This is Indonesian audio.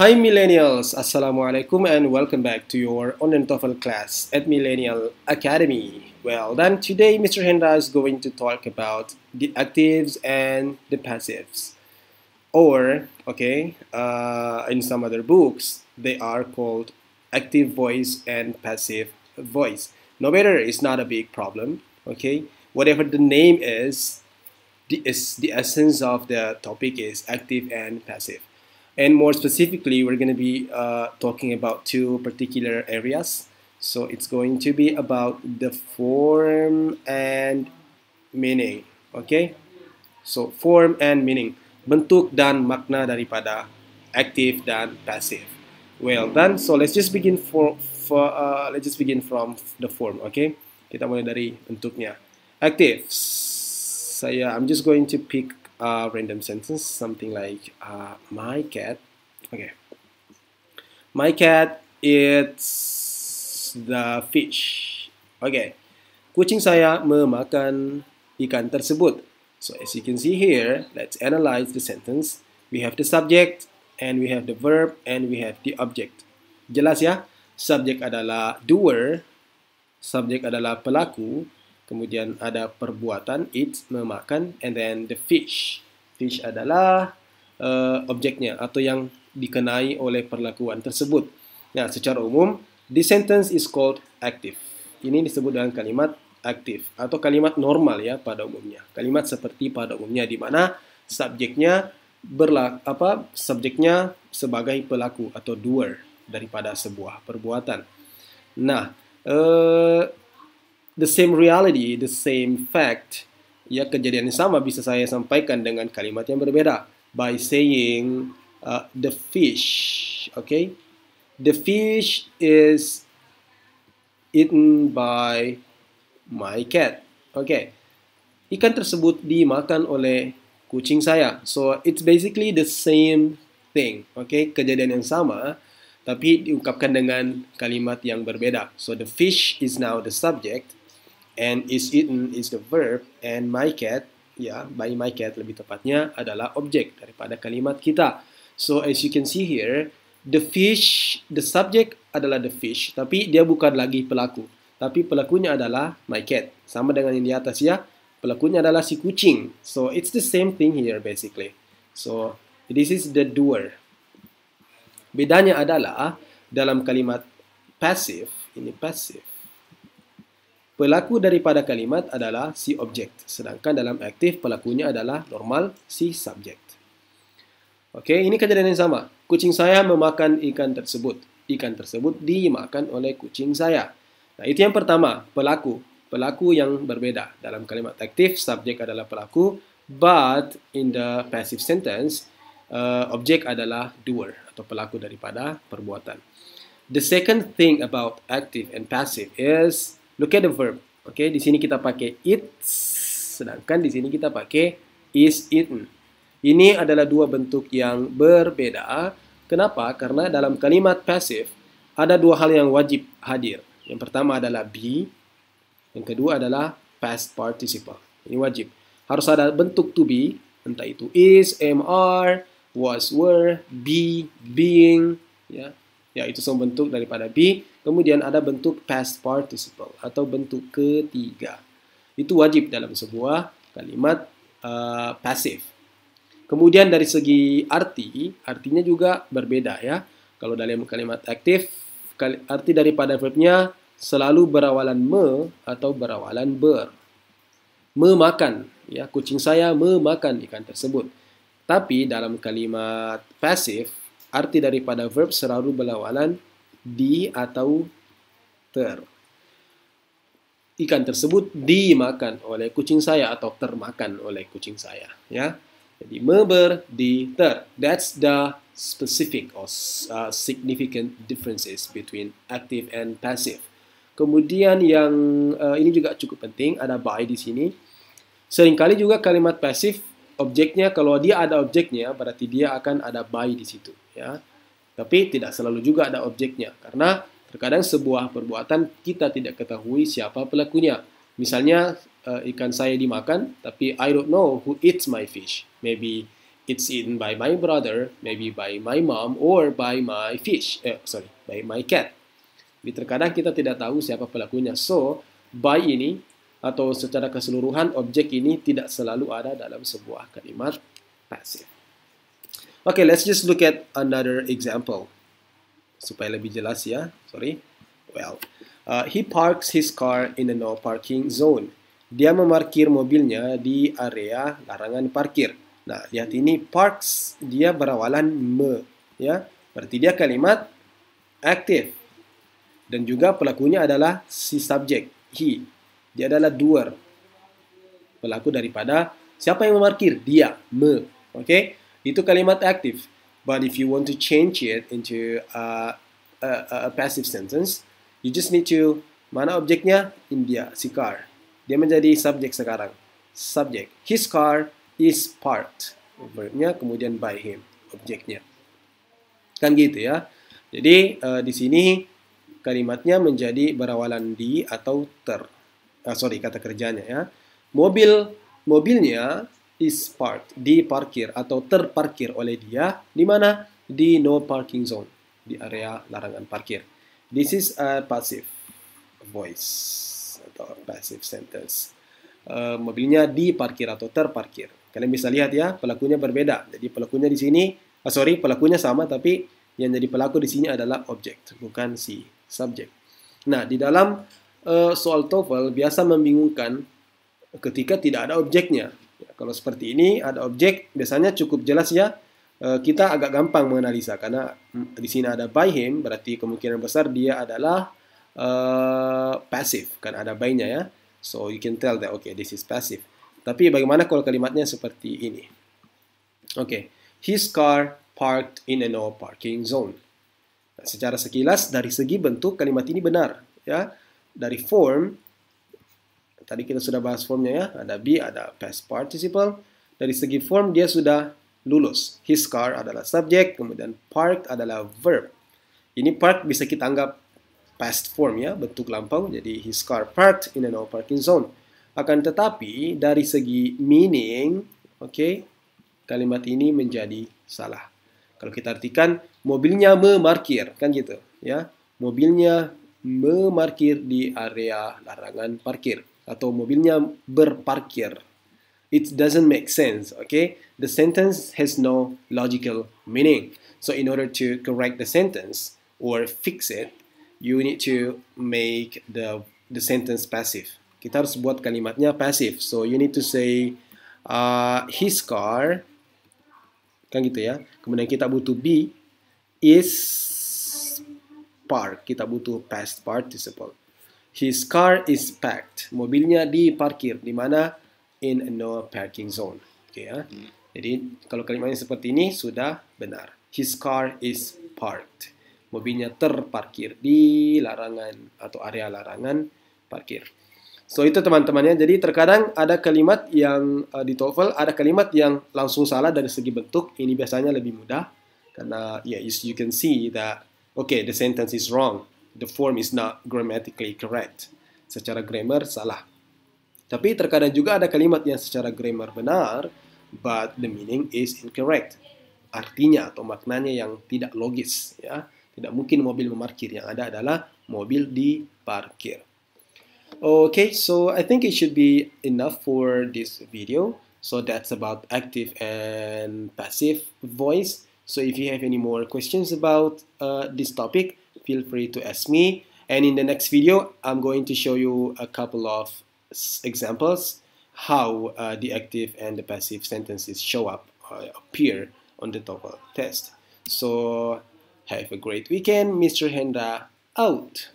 Hi Millennials, Assalamualaikum and welcome back to your online TOEFL class at Millennial Academy. Well then, today Mr. Hendra is going to talk about the actives and the passives. Or, okay, uh, in some other books, they are called active voice and passive voice. No matter, it's not a big problem, okay? Whatever the name is, the, is, the essence of the topic is active and passive. And more specifically, we're going to be uh, talking about two particular areas. So it's going to be about the form and meaning. Okay? So form and meaning. Bentuk dan makna daripada active dan passive. Well done. So let's just begin for, for uh, let's just begin from the form. Okay? Kita mulai dari bentuknya. Active. Saya, I'm just going to pick uh, random sentence, something like uh, my cat. Okay, my cat eats the fish. Okay, kucing saya memakan ikan tersebut. So as you can see here, let's analyze the sentence. We have the subject, and we have the verb, and we have the object. Jelas ya? Subject adalah doer, subject adalah pelaku, Kemudian ada perbuatan eats memakan and then the fish. Fish adalah uh, objeknya atau yang dikenai oleh perlakuan tersebut. Nah, secara umum this sentence is called active. Ini disebut dengan kalimat aktif atau kalimat normal ya pada umumnya. Kalimat seperti pada umumnya di mana subjeknya berlak apa subjeknya sebagai pelaku atau doer daripada sebuah perbuatan. Nah, eh, the same reality, the same fact, ya kejadian yang sama bisa saya sampaikan dengan kalimat yang berbeda by saying uh, the fish, okay? The fish is eaten by my cat. Okay. Ikan tersebut dimakan oleh kucing saya. So it's basically the same thing. okay? kejadian yang sama tapi diungkapkan dengan kalimat yang berbeda. So the fish is now the subject and is eaten is the verb and my cat ya by my cat lebih tepatnya adalah objek daripada kalimat kita so as you can see here the fish the subject adalah the fish tapi dia bukan lagi pelaku tapi pelakunya adalah my cat sama dengan yang di atas ya pelakunya adalah si kucing so it's the same thing here basically so this is the doer bedanya adalah dalam kalimat passive ini passive. Pelaku daripada kalimat adalah si objek, sedangkan dalam aktif pelakunya adalah normal si subjek. Oke, ini kejadian yang sama. Kucing saya memakan ikan tersebut. Ikan tersebut dimakan oleh kucing saya. Nah, itu yang pertama, pelaku. Pelaku yang berbeda. Dalam kalimat aktif, subjek adalah pelaku, but in the passive sentence, uh, objek adalah doer atau pelaku daripada perbuatan. The second thing about active and passive is Look at the verb. Oke, okay, di sini kita pakai it, sedangkan di sini kita pakai is it. Ini adalah dua bentuk yang berbeda. Kenapa? Karena dalam kalimat pasif ada dua hal yang wajib hadir. Yang pertama adalah be, yang kedua adalah past participle. Ini wajib. Harus ada bentuk to be, entah itu is, am, are, was, were, be, being, ya ya itu semua bentuk daripada be. Kemudian ada bentuk past participle atau bentuk ketiga. Itu wajib dalam sebuah kalimat uh, eh, pasif. Kemudian dari segi arti, artinya juga berbeda ya. Kalau dalam kalimat aktif, arti daripada verbnya selalu berawalan me atau berawalan ber. Memakan, ya kucing saya memakan ikan tersebut. Tapi dalam kalimat pasif, Arti daripada verb selalu berlawanan di atau ter. Ikan tersebut dimakan oleh kucing saya atau termakan oleh kucing saya. Ya, jadi member di ter. That's the specific or uh, significant differences between active and passive. Kemudian yang uh, ini juga cukup penting ada by di sini. Seringkali juga kalimat pasif objeknya kalau dia ada objeknya berarti dia akan ada by di situ ya. Tapi tidak selalu juga ada objeknya karena terkadang sebuah perbuatan kita tidak ketahui siapa pelakunya. Misalnya uh, ikan saya dimakan tapi I don't know who eats my fish. Maybe it's eaten by my brother, maybe by my mom or by my fish. Eh, sorry, by my cat. Jadi terkadang kita tidak tahu siapa pelakunya. So, by ini atau secara keseluruhan objek ini tidak selalu ada dalam sebuah kalimat pasif. Okay, let's just look at another example. Supaya lebih jelas ya, sorry. Well, uh, he parks his car in a no parking zone. Dia memarkir mobilnya di area larangan parkir. Nah, lihat ini parks dia berawalan me, ya. Berarti dia kalimat aktif. Dan juga pelakunya adalah si subject he. Dia adalah doer. Pelaku daripada siapa yang memarkir? Dia, me. Oke. Okay? Itu kalimat aktif. But if you want to change it into a, a, a passive sentence, you just need to mana objeknya? India, si car. Dia menjadi subjek sekarang. Subjek. His car is parked. Verbnya kemudian by him, objeknya. Kan gitu ya. Jadi uh, di sini kalimatnya menjadi berawalan di atau ter. Uh, sorry, kata kerjanya ya. Mobil mobilnya is parked, diparkir atau terparkir oleh dia di mana? Di no parking zone, di area larangan parkir. This is a passive voice atau passive sentence. Uh, mobilnya diparkir atau terparkir. Kalian bisa lihat ya, pelakunya berbeda. Jadi pelakunya di sini, uh, sorry, pelakunya sama tapi yang jadi pelaku di sini adalah objek, bukan si subjek. Nah, di dalam uh, soal TOEFL biasa membingungkan ketika tidak ada objeknya. Ya, kalau seperti ini ada objek biasanya cukup jelas ya eh, kita agak gampang menganalisa karena di sini ada by him berarti kemungkinan besar dia adalah eh, passive pasif kan ada by-nya ya. So you can tell that okay this is passive. Tapi bagaimana kalau kalimatnya seperti ini? Oke, okay. his car parked in a no parking zone. Nah, secara sekilas dari segi bentuk kalimat ini benar ya. Dari form Tadi kita sudah bahas formnya ya, ada be, ada past participle. Dari segi form dia sudah lulus. His car adalah subjek, kemudian park adalah verb. Ini park bisa kita anggap past form ya, bentuk lampau. Jadi his car parked in a no parking zone. Akan tetapi dari segi meaning, oke, okay, kalimat ini menjadi salah. Kalau kita artikan mobilnya memarkir, kan gitu, ya. Mobilnya memarkir di area larangan parkir atau mobilnya berparkir. It doesn't make sense, okay? The sentence has no logical meaning. So in order to correct the sentence or fix it, you need to make the the sentence passive. Kita harus buat kalimatnya passive So you need to say uh, his car kan gitu ya. Kemudian kita butuh be is park. Kita butuh past participle. His car is packed. Mobilnya diparkir di mana? In no parking zone. okay, ya. Hmm. Jadi kalau kalimatnya seperti ini sudah benar. His car is parked. Mobilnya terparkir di larangan atau area larangan parkir. So itu teman-temannya. Jadi terkadang ada kalimat yang uh, di TOEFL ada kalimat yang langsung salah dari segi bentuk. Ini biasanya lebih mudah karena ya yeah, you can see that okay the sentence is wrong the form is not grammatically correct. Secara grammar salah. Tapi terkadang juga ada kalimat yang secara grammar benar, but the meaning is incorrect. Artinya atau maknanya yang tidak logis, ya. Tidak mungkin mobil memarkir, yang ada adalah mobil diparkir. Okay, so I think it should be enough for this video. So that's about active and passive voice. So if you have any more questions about uh, this topic, feel free to ask me. And in the next video, I'm going to show you a couple of examples how uh, the active and the passive sentences show up uh, appear on the TOEFL test. So have a great weekend, Mr. Henda out.